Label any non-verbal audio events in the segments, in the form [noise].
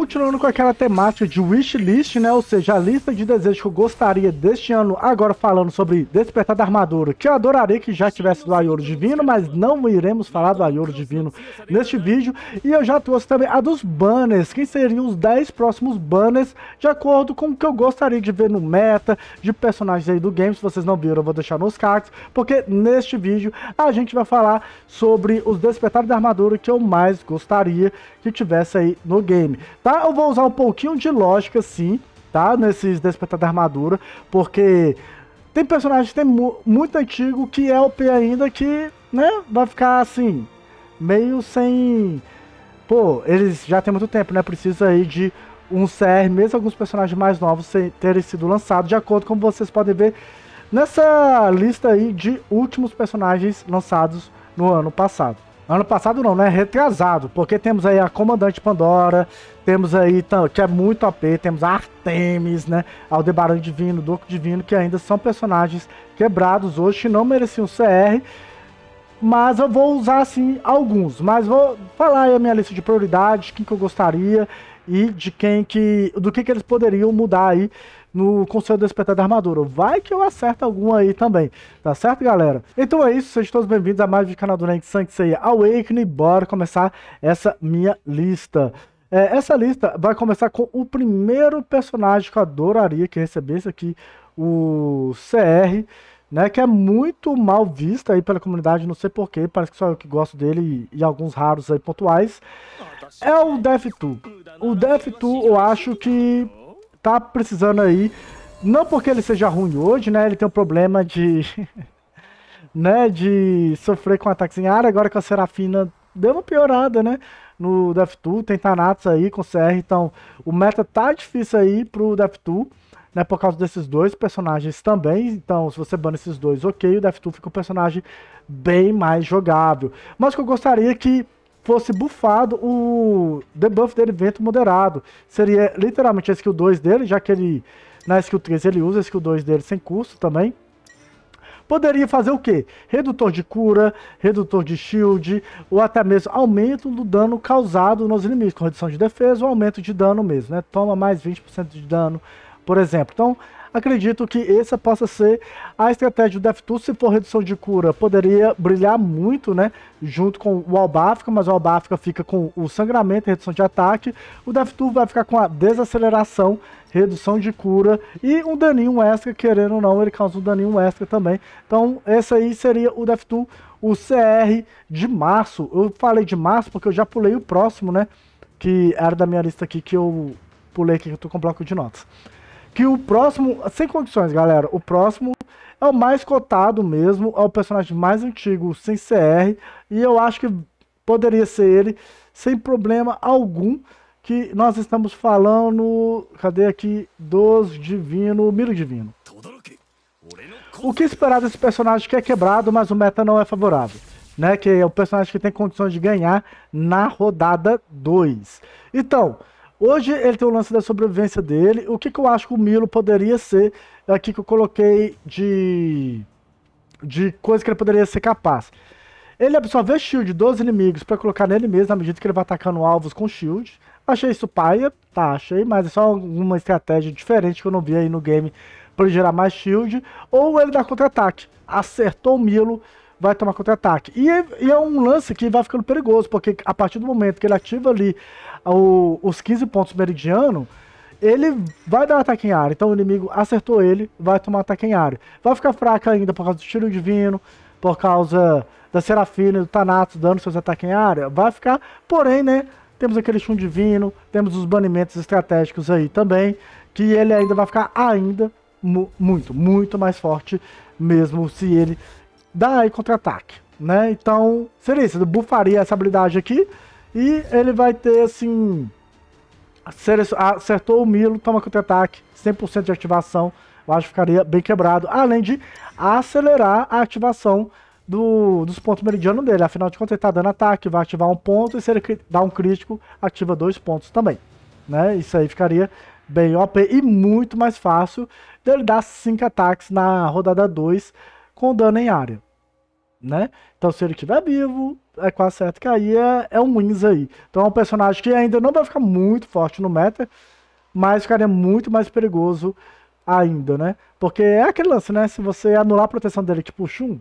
Continuando com aquela temática de wishlist, né? Ou seja, a lista de desejos que eu gostaria deste ano, agora falando sobre Despertar da Armadura, que eu adoraria que já tivesse do Aioro Divino, mas não iremos falar do Aioro Divino neste vídeo. E eu já trouxe também a dos banners, que seriam os 10 próximos banners, de acordo com o que eu gostaria de ver no meta, de personagens aí do game. Se vocês não viram, eu vou deixar nos cards, porque neste vídeo a gente vai falar sobre os Despertar da Armadura que eu mais gostaria que tivesse aí no game, tá? tá? Eu vou usar um pouquinho de lógica, sim, tá? Nesses Despertar da Armadura, porque tem personagem que tem mu muito antigo que é OP ainda que, né, vai ficar assim, meio sem. Pô, eles já tem muito tempo, né? Precisa aí de um CR, mesmo alguns personagens mais novos terem sido lançados, de acordo com vocês podem ver nessa lista aí de últimos personagens lançados no ano passado. Ano passado não, né? Retrasado, porque temos aí a Comandante Pandora, temos aí, que é muito AP, temos a Artemis, né? Aldebaran Divino, Doco Divino, que ainda são personagens quebrados hoje, não mereciam CR, mas eu vou usar, assim, alguns. Mas vou falar aí a minha lista de prioridades, quem que eu gostaria e de quem que... do que que eles poderiam mudar aí no Conselho do Espetáculo da Armadura. Vai que eu acerto alguma aí também, tá certo, galera? Então é isso, sejam todos bem-vindos a mais um canal do Nerd Sanctuary Awakening. Bora começar essa minha lista. É, essa lista vai começar com o primeiro personagem que eu adoraria que recebesse aqui, o CR, né? Que é muito mal visto aí pela comunidade, não sei porquê, parece que só eu que gosto dele e, e alguns raros aí pontuais. Tá é o Death 2. O Death 2 eu acho que tá precisando aí. Não porque ele seja ruim hoje, né? Ele tem um problema de. [laughs] né? De sofrer com ataques em área. Agora que a Serafina deu uma piorada, né? No Def2. Tem Thanatos aí com CR. Então o meta tá difícil aí pro def Né, por causa desses dois personagens também. Então, se você bana esses dois, ok, o def fica um personagem bem mais jogável. Mas o que eu gostaria é que fosse bufado o debuff dele vento moderado. Seria literalmente a skill 2 dele, já que ele na skill 3 ele usa a skill 2 dele sem custo também. Poderia fazer o quê? Redutor de cura, redutor de shield, ou até mesmo aumento do dano causado nos inimigos, com redução de defesa ou aumento de dano mesmo, né? Toma mais 20% de dano, por exemplo. Então, Acredito que essa possa ser a estratégia do Deftus, se for redução de cura, poderia brilhar muito, né? Junto com o Albáfrica, mas o Albáfrica fica com o sangramento e redução de ataque. O Deftus vai ficar com a desaceleração, redução de cura e um daninho extra, querendo ou não, ele causa um daninho extra também. Então, esse aí seria o Deftus, o CR de março. Eu falei de março porque eu já pulei o próximo, né? Que era da minha lista aqui que eu pulei aqui, que eu tô com bloco de notas. Que o próximo, sem condições, galera, o próximo é o mais cotado mesmo, é o personagem mais antigo sem CR, e eu acho que poderia ser ele sem problema algum, que nós estamos falando, cadê aqui, dos Divino, Miro Divino. O que esperar desse personagem que é quebrado, mas o meta não é favorável? Né, que é o personagem que tem condições de ganhar na rodada 2. Então, Hoje ele tem o lance da sobrevivência dele. O que, que eu acho que o Milo poderia ser aqui é, que eu coloquei de, de coisa que ele poderia ser capaz. Ele absorveu shield dos inimigos para colocar nele mesmo, na medida que ele vai atacando alvos com shield. Achei isso paia, tá, achei, mas é só uma estratégia diferente que eu não vi aí no game para gerar mais shield. Ou ele dá contra-ataque. Acertou o Milo, vai tomar contra-ataque. E, é, e, é um lance que vai ficando perigoso, porque a partir do momento que ele ativa ali o, os 15 pontos meridiano, ele vai dar ataque em área. Então o inimigo acertou ele, vai tomar ataque em área. Vai ficar fraca ainda por causa do tiro divino, por causa da Serafina, do Thanatos dando seus ataques em área. Vai ficar, porém, né? Temos aquele chum divino, temos os banimentos estratégicos aí também, que ele ainda vai ficar ainda mu muito, muito mais forte mesmo se ele dar aí contra-ataque, né? Então, seria isso, bufaria essa habilidade aqui, e ele vai ter, assim, acertou o Milo, toma contra-ataque, 100% de ativação, eu acho que ficaria bem quebrado, além de acelerar a ativação do, dos pontos meridianos dele, afinal de contas ele está dando ataque, vai ativar um ponto, e se ele dá um crítico, ativa dois pontos também, né, isso aí ficaria bem OP e muito mais fácil dele dar 5 ataques na rodada 2 com dano em área né? Então, se ele estiver vivo, é quase certo que aí é, é um Wins aí. Então, é um personagem que ainda não vai ficar muito forte no meta, mas ficaria muito mais perigoso ainda, né? Porque é aquele lance, né? Se você anular a proteção dele, tipo o Shun,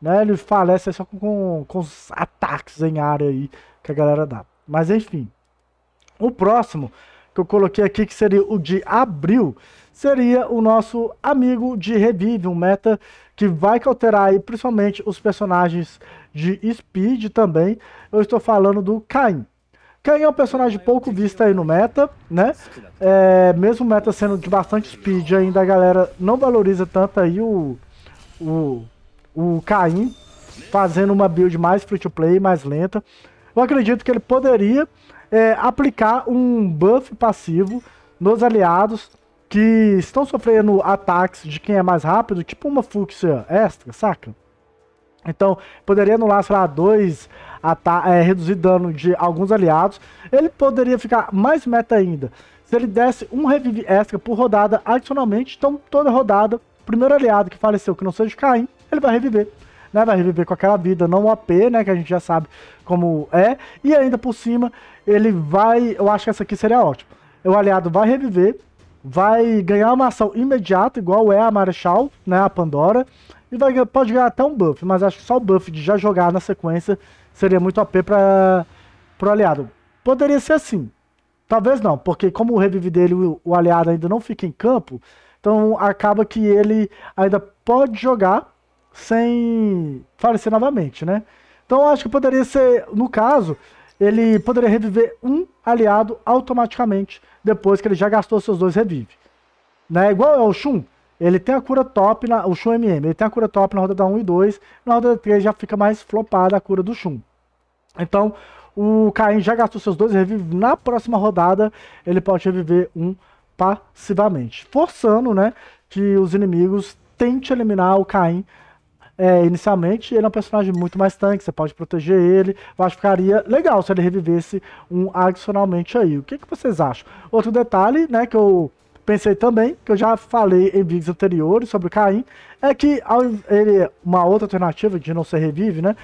né? Ele falece só com, com, com os ataques em área aí que a galera dá. Mas, enfim. O próximo que eu coloquei aqui, que seria o de abril, seria o nosso amigo de Revive, um meta que vai cauterar aí principalmente os personagens de Speed também. Eu estou falando do Cain Cain é um personagem pouco visto aí no meta, né? É, mesmo o meta sendo de bastante speed ainda, a galera não valoriza tanto aí o, o, o Cain fazendo uma build mais free-to-play, mais lenta. Eu acredito que ele poderia é, aplicar um buff passivo nos aliados que estão sofrendo ataques de quem é mais rápido, tipo uma fúcsia extra, saca? Então, poderia anular, sei lá, dois, é, reduzir dano de alguns aliados. Ele poderia ficar mais meta ainda. Se ele desse um revive extra por rodada, adicionalmente, então toda rodada, o primeiro aliado que faleceu que não seja Caim, ele vai reviver. Né, vai reviver com aquela vida, não AP, né, que a gente já sabe como é, e ainda por cima, ele vai, eu acho que essa aqui seria ótima, o aliado vai reviver, vai ganhar uma ação imediata, igual é a Marechal, né, a Pandora, e vai, pode ganhar até um buff, mas acho que só o buff de já jogar na sequência seria muito OP para o aliado. Poderia ser assim, talvez não, porque como o revive dele, o, o aliado ainda não fica em campo, então acaba que ele ainda pode jogar sem falecer novamente, né? Então acho que poderia ser, no caso, ele poderia reviver um aliado automaticamente depois que ele já gastou seus dois revive. Né? Igual ao Shun, ele tem a cura top, na, o Shun MM, ele tem a cura top na rodada 1 e 2, na rodada 3 já fica mais flopada a cura do Shun. Então, o Caim já gastou seus dois revive, na próxima rodada ele pode reviver um passivamente, forçando né, que os inimigos tentem eliminar o Caim é, inicialmente ele é um personagem muito mais tanque, você pode proteger ele. Eu acho que ficaria legal se ele revivesse um adicionalmente aí. O que, que vocês acham? Outro detalhe, né, que eu pensei também, que eu já falei em vídeos anteriores sobre o Caim, é que ele, é uma outra alternativa de não ser revive, né,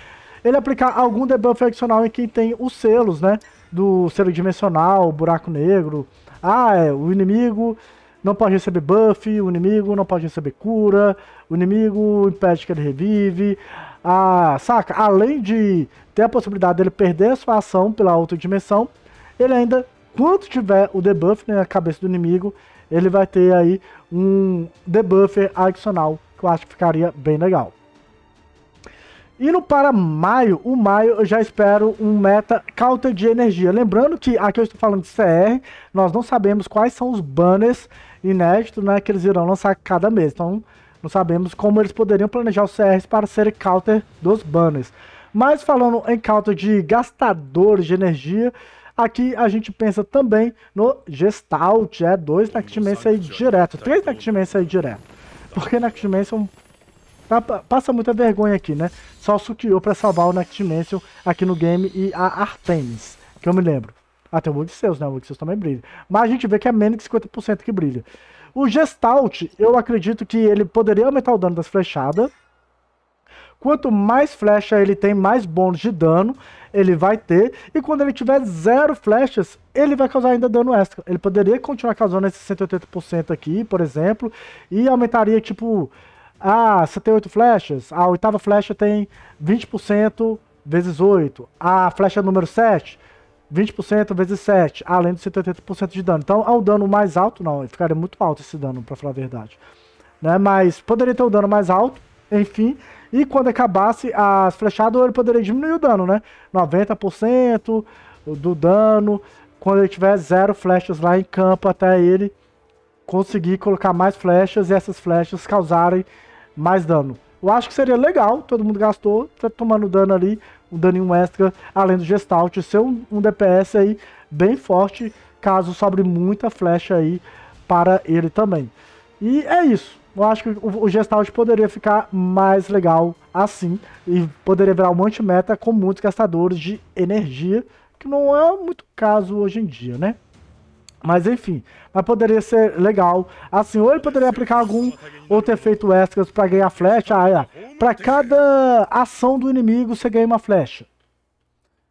ele aplicar algum debuff adicional em quem tem os selos, né, do selo dimensional, buraco negro, ah, é, o inimigo não pode receber buff, o inimigo não pode receber cura, o inimigo impede que ele revive. ah, saca? Além de ter a possibilidade dele perder a sua ação pela outra dimensão, ele ainda, quando tiver o debuff na cabeça do inimigo, ele vai ter aí um debuffer adicional, que eu acho que ficaria bem legal. Indo para maio, o maio eu já espero um meta counter de energia. Lembrando que aqui eu estou falando de CR, nós não sabemos quais são os banners inédito, né, que eles irão lançar cada mês. Então, não sabemos como eles poderiam planejar os CRs para ser counter dos banners. Mas falando em counter de gastadores de energia, aqui a gente pensa também no Gestalt, é dois Nactimense aí direto, tá três Nactimense aí direto. Porque Nactimense é passa muita vergonha aqui, né? Só o Sukiyo para salvar o Nactimense aqui no game e a Artemis, que eu me lembro. Até ah, o Odisseus, né? O Odisseus também brilha. Mas a gente vê que é menos de 50% que brilha. O Gestalt, eu acredito que ele poderia aumentar o dano das flechadas. Quanto mais flecha ele tem, mais bônus de dano ele vai ter. E quando ele tiver zero flechas, ele vai causar ainda dano extra. Ele poderia continuar causando esse 180% aqui, por exemplo. E aumentaria, tipo... Ah, você tem 8 flechas? Ah, a oitava flecha tem 20% vezes 8. Ah, a flecha número 7 20% vezes 7, além dos 180% de dano. Então, um dano mais alto, não, ficaria muito alto esse dano, para falar a verdade. Né? Mas poderia ter o um dano mais alto, enfim. E quando acabasse as flechadas, ele poderia diminuir o dano, né? 90% do dano. Quando ele tiver zero flechas lá em campo, até ele conseguir colocar mais flechas e essas flechas causarem mais dano. Eu acho que seria legal, todo mundo gastou, tá tomando dano ali, um daninho extra, além do Gestalt, ser um, um DPS aí bem forte, caso sobre muita flecha aí para ele também. E é isso. Eu acho que o, o Gestalt poderia ficar mais legal assim e poderia virar um monte meta com muitos gastadores de energia, que não é muito caso hoje em dia, né? Mas enfim, mas poderia ser legal. Assim, ou ele poderia aplicar algum outro efeito extras para ganhar flecha. Ah, é. Para cada ação do inimigo, você ganha uma flecha.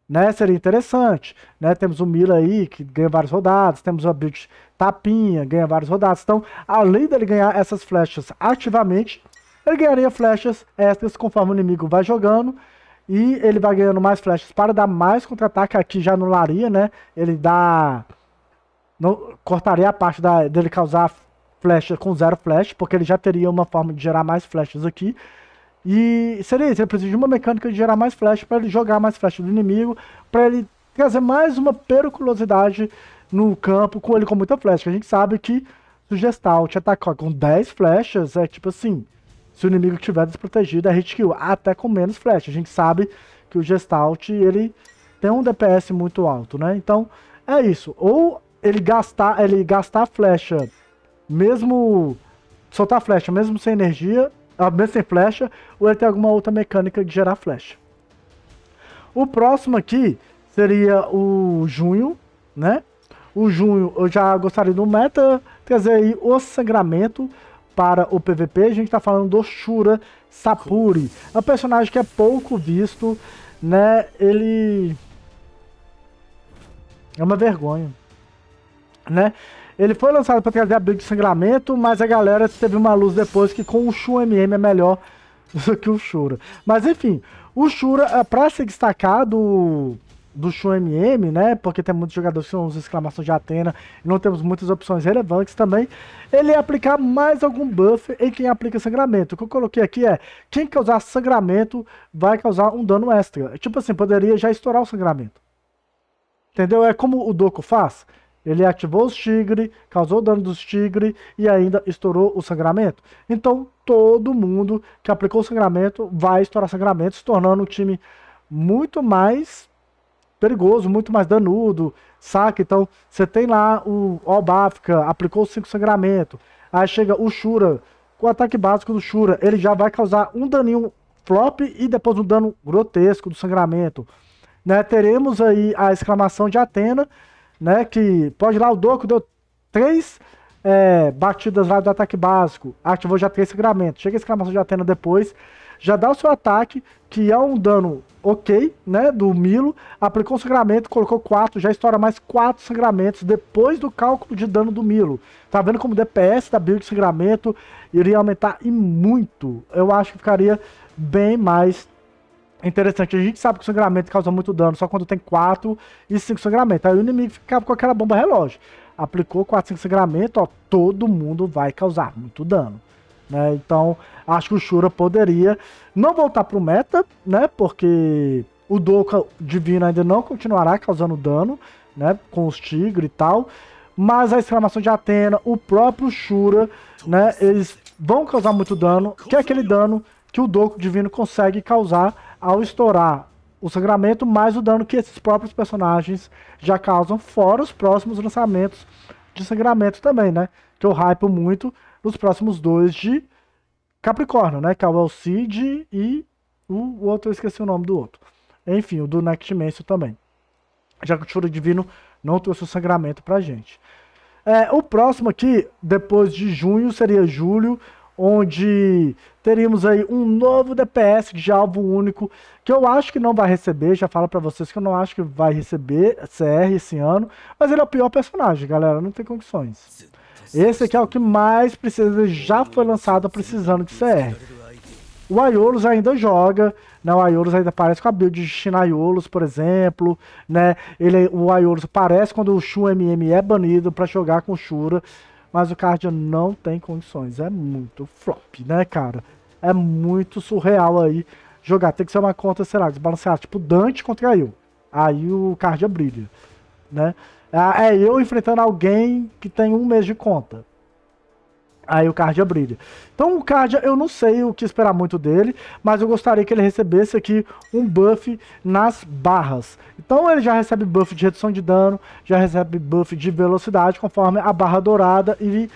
Né? Seria interessante. Né? Temos o Mila aí, que ganha várias rodadas. Temos o Build Tapinha, ganha várias rodadas. Então, além dele ganhar essas flechas ativamente, ele ganharia flechas extras conforme o inimigo vai jogando. E ele vai ganhando mais flechas para dar mais contra-ataque. Aqui já anularia, né? Ele dá... Não, cortaria a parte da, dele causar flecha com zero flash, porque ele já teria uma forma de gerar mais flechas aqui. E seria isso, ele precisa de uma mecânica de gerar mais flash para ele jogar mais flash do inimigo, para ele trazer mais uma periculosidade no campo com ele com muita flecha. A gente sabe que se o gestalt atacar com 10 flechas, é tipo assim, se o inimigo estiver desprotegido, é hit kill, até com menos flecha. A gente sabe que o Gestalt, ele tem um DPS muito alto, né? Então, é isso. Ou ele gastar, ele gastar a flecha, mesmo soltar a flecha, mesmo sem energia, ah, mesmo sem flecha, ou ele tem alguma outra mecânica de gerar flecha. O próximo aqui seria o junho, né? O junho eu já gostaria do meta, trazer aí o sangramento para o PVP. A gente está falando do Shura Sapuri. É um personagem que é pouco visto, né? Ele... É uma vergonha né? Ele foi lançado para trazer a briga de sangramento, mas a galera teve uma luz depois que com o Shu MM é melhor [laughs] do que o Shura. Mas enfim, o Shura, eh, para se destacar do, do Shu MM, né? Porque tem muitos jogadores que são os exclamações de Atena e não temos muitas opções relevantes também. Ele é aplicar mais algum buff em quem aplica sangramento. O que eu coloquei aqui é: quem causar sangramento vai causar um dano extra. Tipo assim, poderia já estourar o sangramento. Entendeu? É como o Doku faz. Ele ativou os tigre, causou dano dos tigre e ainda estourou o sangramento. Então, todo mundo que aplicou o sangramento vai estourar sangramento, se tornando um time muito mais perigoso, muito mais danudo, saca? Então, você tem lá o Albafka, aplicou 5 sangramento. Aí chega o Shura, com o ataque básico do Shura, ele já vai causar um daninho flop e depois um dano grotesco do sangramento. Né? Teremos aí a exclamação de Atena, né? Que pode ir lá, o Doku deu três é, batidas lá do ataque básico, ativou já três sangramentos Chega a exclamação de Atena depois, já dá o seu ataque, que é um dano ok, né? Do Milo, aplicou o sangramento, colocou quatro, já estoura mais quatro sangramentos depois do cálculo de dano do Milo. Tá vendo como o DPS da build de sangramento iria aumentar e muito. Eu acho que ficaria bem mais é interessante, a gente sabe que o sangramento causa muito dano só quando tem 4 e 5 sangramentos. Aí o inimigo ficava com aquela bomba relógio. Aplicou 4, 5 sangramento, ó, todo mundo vai causar muito dano. Né? Então, acho que o Shura poderia não voltar pro meta, né? Porque o Doka Divino ainda não continuará causando dano, né? Com os tigres e tal. Mas a exclamação de Atena, o próprio Shura, né? Eles vão causar muito dano, que é aquele dano que o Doku Divino consegue causar ao estourar o sangramento, mais o dano que esses próprios personagens já causam, fora os próximos lançamentos de sangramento também, né? Que eu hypo muito nos próximos dois de Capricórnio, né? Que é o Cid e o outro, eu esqueci o nome do outro. Enfim, o do Next Dimension também. Já que o Choro Divino não trouxe o sangramento pra gente. É, o próximo aqui, depois de junho, seria julho onde teríamos aí um novo DPS de alvo único, que eu acho que não vai receber, já falo para vocês que eu não acho que vai receber CR esse ano, mas ele é o pior personagem, galera, não tem condições. Esse aqui é o que mais precisa, já foi lançado precisando de CR. O Aiolos ainda joga, né? O Aiolos ainda parece com a build de Shinaiolos, por exemplo, né? Ele, o Aiolos parece quando o Shu MM é banido para jogar com o Shura, mas o Cardio não tem condições. É muito flop, né, cara? É muito surreal aí jogar. Tem que ser uma conta, sei lá, desbalanceada. Tipo, Dante contra eu. Aí o Cardio brilha, né? É, é eu enfrentando alguém que tem um mês de conta. Aí o Cardia brilha. Então o Cardia, eu não sei o que esperar muito dele, mas eu gostaria que ele recebesse aqui um buff nas barras. Então ele já recebe buff de redução de dano, já recebe buff de velocidade, conforme a barra dourada e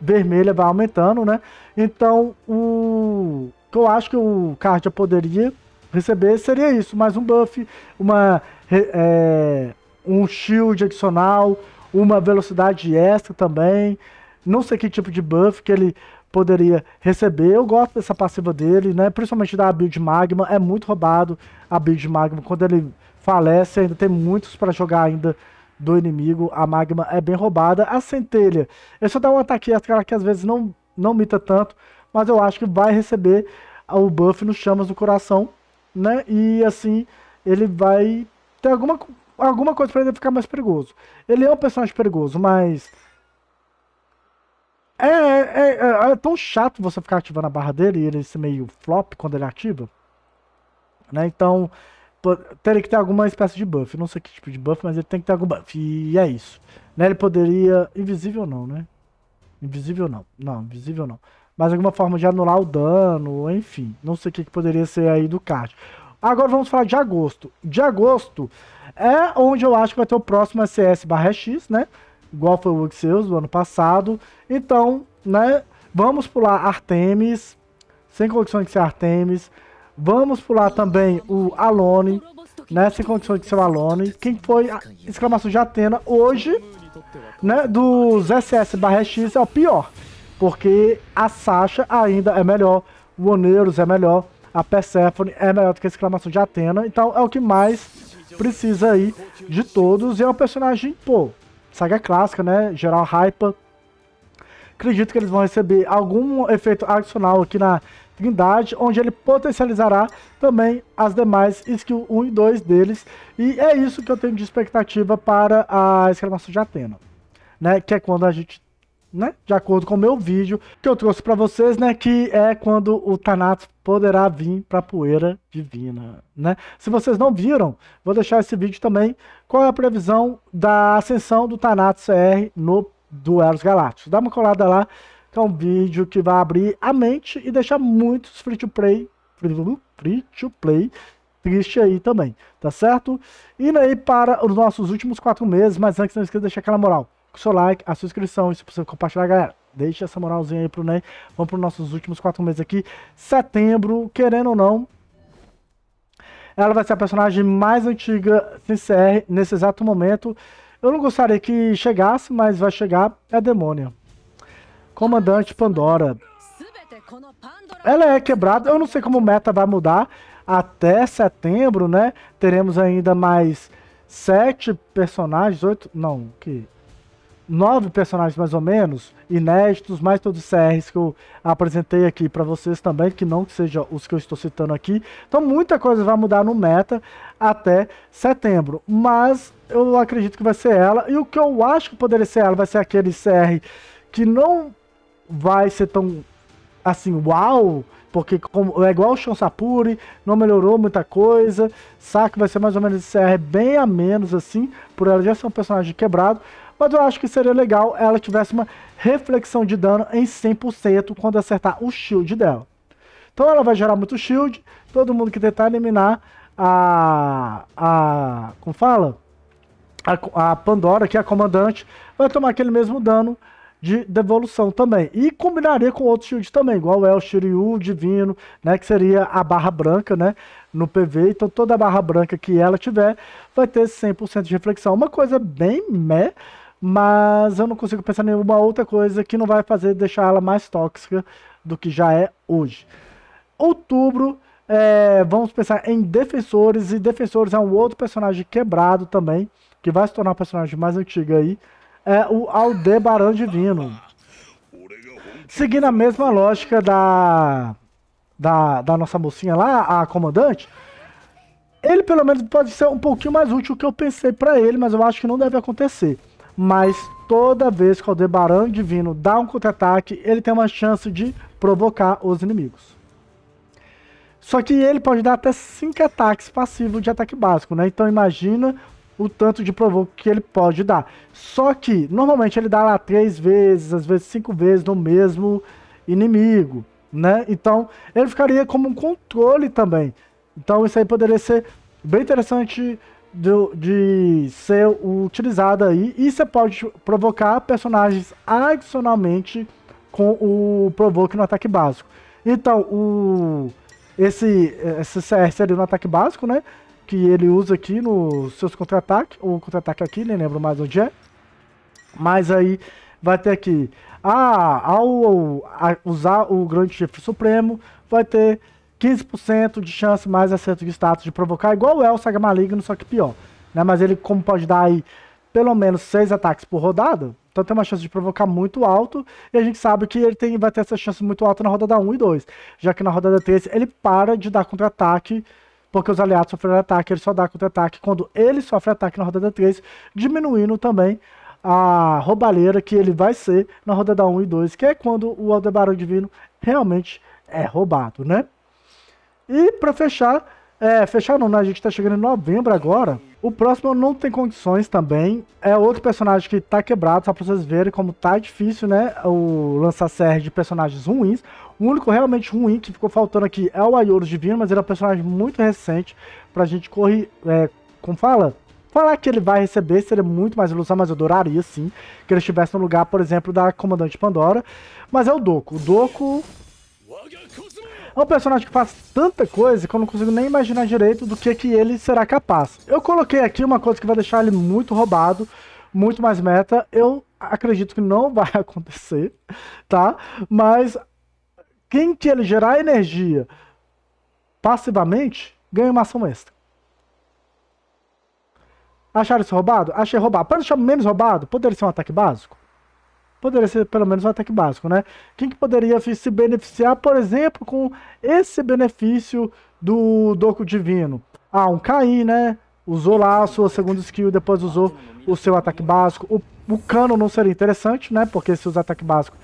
vermelha vai aumentando, né? Então o que eu acho que o Cardia poderia receber seria isso, mais um buff, uma, é, um shield adicional, uma velocidade extra também, não sei que tipo de buff que ele poderia receber. Eu gosto dessa passiva dele, né? Principalmente da build Magma, é muito roubado a build Magma. Quando ele falece, ainda tem muitos para jogar ainda do inimigo. A Magma é bem roubada. A Centelha, eu só dá um ataque extra que às vezes não, não mita tanto, mas eu acho que vai receber o buff nos chamas do coração, né? E assim, ele vai ter alguma, alguma coisa para ele ficar mais perigoso. Ele é um personagem perigoso, mas é, é, é, é, é, tão chato você ficar ativando a barra dele e ele ser meio flop quando ele é ativa. Né? Então, teria que ter alguma espécie de buff. Não sei que tipo de buff, mas ele tem que ter algum buff. E é isso. Né? Ele poderia. Invisível não, né? Invisível não. Não, invisível não. Mas alguma forma de anular o dano, enfim. Não sei o que, que poderia ser aí do card. Agora vamos falar de agosto. De agosto é onde eu acho que vai ter o próximo CS barra X, né? igual foi o Exeus do ano passado. Então, né, vamos pular Artemis, sem condições de ser Artemis. Vamos pular também o Alone, né, sem condições de ser o Alone. Quem foi a exclamação de Atena hoje, né, dos SS barra X é o pior. Porque a Sasha ainda é melhor, o Oneiros é melhor, a Persephone é melhor do que a exclamação de Atena. Então é o que mais precisa aí de todos. E é um personagem, pô, saga clássica, né? Geral hype. Acredito que eles vão receber algum efeito adicional aqui na Trindade, onde ele potencializará também as demais skill 1 e 2 deles. E é isso que eu tenho de expectativa para a exclamação de Atena, né? Que é quando a gente né? De acordo com o meu vídeo que eu trouxe para vocês, né? Que é quando o Thanatos poderá vir para a poeira divina, né? Se vocês não viram, vou deixar esse vídeo também. Qual é a previsão da ascensão do Thanatos CR no Duelos Galácticos? Dá uma colada lá, que é um vídeo que vai abrir a mente e deixar muitos free to play. Free to play triste aí também, tá certo? Indo aí para os nossos últimos quatro meses, mas antes não esqueça de deixar aquela moral seu like, a sua inscrição, e se possível compartilhar, galera. Deixa essa moralzinha aí pro Ney. Vamos para os nossos últimos quatro meses aqui. Setembro, querendo ou não, ela vai ser a personagem mais antiga sem CR nesse exato momento. Eu não gostaria que chegasse, mas vai chegar. É a demônia. Comandante Pandora. Ela é quebrada. Eu não sei como o meta vai mudar. Até setembro, né? Teremos ainda mais sete personagens. Oito. Não, que nove personagens mais ou menos, inéditos, mais todos os CRs que eu apresentei aqui para vocês também, que não que seja os que eu estou citando aqui. Então muita coisa vai mudar no meta até setembro, mas eu acredito que vai ser ela. E o que eu acho que poderia ser ela vai ser aquele CR que não vai ser tão assim, uau, porque como, é igual o Shonsapuri, não melhorou muita coisa, saca? Vai ser mais ou menos esse CR bem a menos, assim, por ela já ser um personagem quebrado, mas eu acho que seria legal ela tivesse uma reflexão de dano em 100% quando acertar o shield dela. Então ela vai gerar muito shield, todo mundo que tentar eliminar a... a como fala? A, a Pandora, que é a comandante, vai tomar aquele mesmo dano de devolução também. E combinaria com outro shield também, igual é o Shiryu Divino, né? Que seria a barra branca, né? No PV. Então toda barra branca que ela tiver vai ter 100% de reflexão. Uma coisa bem meh, mas eu não consigo pensar em nenhuma outra coisa que não vai fazer deixar ela mais tóxica do que já é hoje. Outubro, é, vamos pensar em Defensores, e Defensores é um outro personagem quebrado também, que vai se tornar um personagem mais antigo aí, é o Aldebaran Divino. Seguindo a mesma lógica da, da, da nossa mocinha lá, a comandante, ele pelo menos pode ser um pouquinho mais útil que eu pensei para ele, mas eu acho que não deve acontecer mas toda vez que o Aldebaran Divino dá um contra-ataque, ele tem uma chance de provocar os inimigos. Só que ele pode dar até 5 ataques passivos de ataque básico, né? Então imagina o tanto de provoco que ele pode dar. Só que normalmente ele dá lá 3 vezes, às vezes 5 vezes no mesmo inimigo, né? Então ele ficaria como um controle também. Então isso aí poderia ser bem interessante de, de ser utilizada aí e você pode provocar personagens adicionalmente com o provoke no ataque básico. Então, o esse, esse CS ali no ataque básico, né? Que ele usa aqui nos seus contra-ataques, ou contra-ataque aqui, nem lembro mais onde é. Mas aí vai ter aqui, ah, ao, ao usar o Grande Chifre Supremo, vai ter 15% de chance mais acerto de status de provocar, igual é o Saga Maligno, só que pior. Né? Mas ele, como pode dar aí pelo menos 6 ataques por rodada, então tem uma chance de provocar muito alto, e a gente sabe que ele tem, vai ter essa chance muito alta na rodada 1 e 2, já que na rodada 3 ele para de dar contra-ataque, porque os aliados sofreram ataque, ele só dá contra-ataque quando ele sofre ataque na rodada 3, diminuindo também a roubalheira que ele vai ser na rodada 1 e 2, que é quando o Aldebaran Divino realmente é roubado, né? E para fechar, é, fechar não, né? A gente tá chegando em novembro agora. O próximo não tem condições também. É outro personagem que tá quebrado, só pra vocês verem como tá difícil, né? O lançar série de personagens ruins. O único realmente ruim que ficou faltando aqui é o Ayoro Divino, mas ele é um personagem muito recente pra gente correr. É, como fala? Falar que ele vai receber seria muito mais ilusão, mas eu adoraria sim que ele estivesse no lugar, por exemplo, da Comandante Pandora. Mas é o Doku. O Doco é um personagem que faz tanta coisa que eu não consigo nem imaginar direito do que, que ele será capaz. Eu coloquei aqui uma coisa que vai deixar ele muito roubado, muito mais meta. Eu acredito que não [laughs] vai acontecer, tá? Mas quem que ele gerar energia passivamente ganha uma ação extra. Acharam isso roubado? Achei roubado. Para deixar menos roubado, poderia ser um ataque básico? poderia ser pelo menos um ataque básico, né? Quem que poderia se beneficiar, por exemplo, com esse benefício do Doco Divino? Ah, um Caim, né? Usou lá a sua segunda skill, depois usou o seu ataque básico. O, o cano não seria interessante, né? Porque se usar ataque básico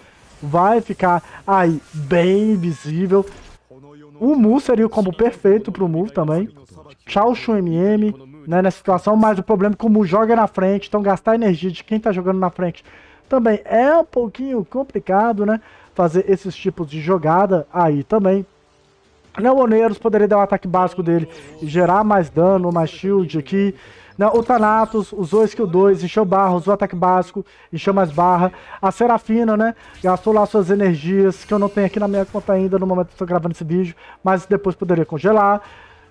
vai ficar aí bem visível. O Mu seria o combo perfeito pro Mu também. Tchau, Shun MM, né, nessa situação, mas o problema é que o Mu joga na frente, então gastar energia de quem tá jogando na frente também é um pouquinho complicado, né? Fazer esses tipos de jogada aí também. Leoneiros né, poderia dar um ataque básico dele e gerar mais dano, mais shield aqui. Né, o Thanatos usou skill 2, encheu barra, usou ataque básico, encheu mais barra. A Serafina, né? Gastou lá suas energias, que eu não tenho aqui na minha conta ainda no momento que estou gravando esse vídeo, mas depois poderia congelar.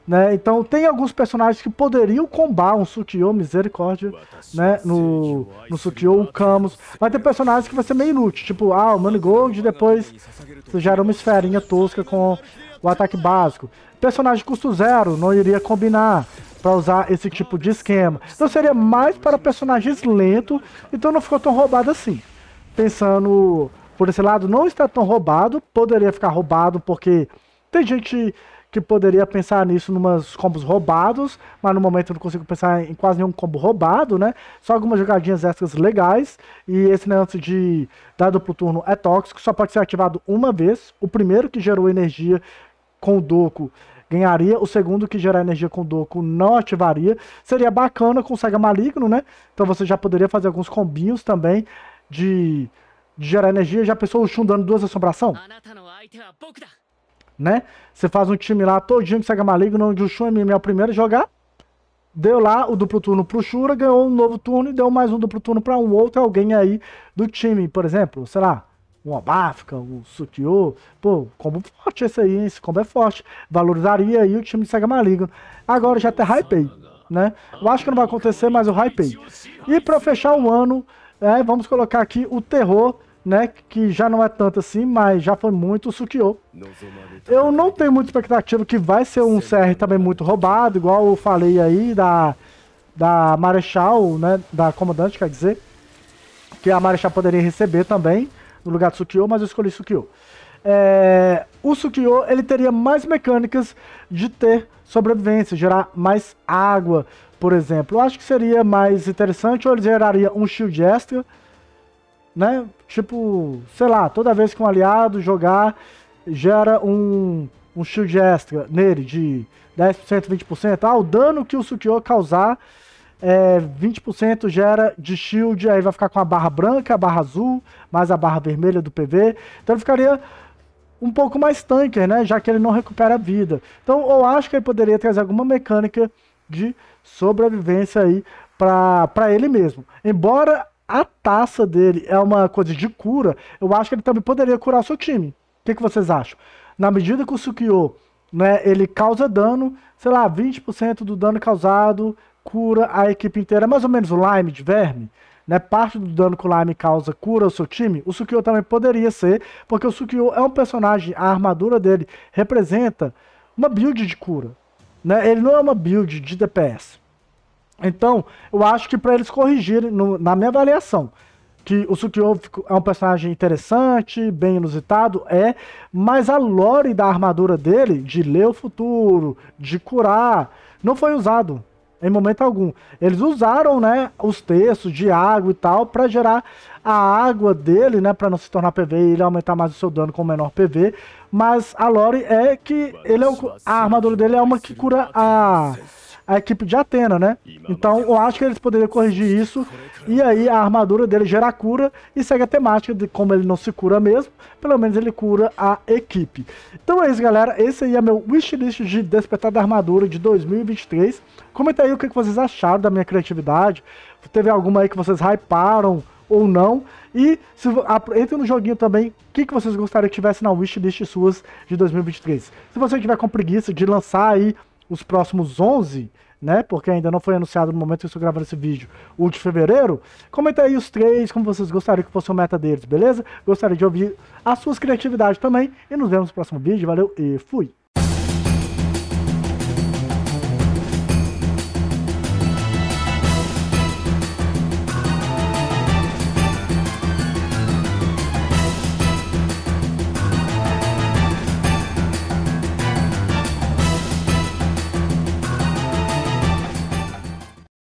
Né? Então tem alguns personagens que poderiam combar um Sutiô, misericórdia, tá né? No, no Sutiô, tá o Camus. Mas tem personagens que vai ser meio inútil, tipo, ah, o Manigold e depois você gera uma esferinha tosca com o ataque básico. Personagem custo zero, não iria combinar para usar esse tipo de esquema. Então seria mais para personagens lento então não ficou tão roubado assim. Pensando por esse lado, não está tão roubado, poderia ficar roubado porque tem gente que poderia pensar nisso umas combos roubados, mas no momento eu não consigo pensar em quase nenhum combo roubado, né? Só algumas jogadinhas extras legais. E esse negócio de dado pro turno é tóxico, só pode ser ativado uma vez. O primeiro que gerou energia com o Doku ganharia, o segundo que gerar energia com o Doku não ativaria. Seria bacana com o Sega Maligno, né? Então você já poderia fazer alguns combinhos também de, de gerar energia. Já pensou o Shun dando duas assombração? né? Você faz um time lá todinho que Sega Maligno, onde o Shun MM é o primeiro jogar. Deu lá o duplo turno pro Shura, ganhou um novo turno e deu mais um duplo turno para um outro alguém aí do time, por exemplo, sei lá, o Abafka, o Sukio. Pô, combo forte esse aí, esse combo é forte. Valorizaria aí o time de Sega Maligno. Agora já até hypei, né? Eu acho que não vai acontecer, mas eu hypei. E para fechar o ano, é, vamos colocar aqui o terror né? Que já não é tanto assim, mas já foi muito o Sukiyo. Eu não tenho muita expectativa que vai ser um CR também muito roubado, igual eu falei aí da, da Marechal, né? Da comandante, quer dizer. Que a Marechal poderia receber também no lugar do Sukiyo, mas eu escolhi Sukiyo. É, o Sukiyo ele teria mais mecânicas de ter sobrevivência, gerar mais água, por exemplo. Eu acho que seria mais interessante ou ele geraria um shield extra né? Tipo, sei lá, toda vez que um aliado jogar, gera um, um shield extra nele de 10%, 20%. Ah, o dano que o Sukiô causar, é, 20% gera de shield, aí vai ficar com a barra branca, a barra azul, mais a barra vermelha do PV. Então ele ficaria um pouco mais tanker, né? Já que ele não recupera a vida. Então eu acho que ele poderia trazer alguma mecânica de sobrevivência aí para ele mesmo. Embora a taça dele é uma coisa de cura, eu acho que ele também poderia curar seu time. O que, que vocês acham? Na medida que o Sukiyo, né, ele causa dano, sei lá, 20% do dano causado cura a equipe inteira. É mais ou menos o Lime de verme. Né, parte do dano que o Lime causa cura o seu time, o Sukiyo também poderia ser, porque o Sukiyo é um personagem, a armadura dele representa uma build de cura. Né? Ele não é uma build de DPS. Então, eu acho que para eles corrigirem, no, na minha avaliação, que o Sukiyo é um personagem interessante, bem inusitado, é, mas a lore da armadura dele, de ler o futuro, de curar, não foi usado em momento algum. Eles usaram, né, os textos de água e tal para gerar a água dele, né, para não se tornar PV e ele aumentar mais o seu dano com menor PV, mas a lore é que ele é o, a armadura dele é uma que cura a a equipe de Atena, né? Então eu acho que eles poderiam corrigir isso. E aí a armadura dele gera cura e segue a temática de como ele não se cura mesmo, pelo menos ele cura a equipe. Então é isso, galera. Esse aí é meu wishlist de Despertar da Armadura de 2023. Comenta aí o que vocês acharam da minha criatividade. Teve alguma aí que vocês hyparam ou não. E se, entre no joguinho também, o que, que vocês gostariam que tivesse na wishlist suas de 2023. Se você tiver com preguiça de lançar aí os próximos 11, né? Porque ainda não foi anunciado no momento que eu estou gravando esse vídeo, o de fevereiro. Comenta aí os três, como vocês gostariam que fosse o meta deles, beleza? Gostaria de ouvir as suas criatividades também. E nos vemos no próximo vídeo. Valeu e fui!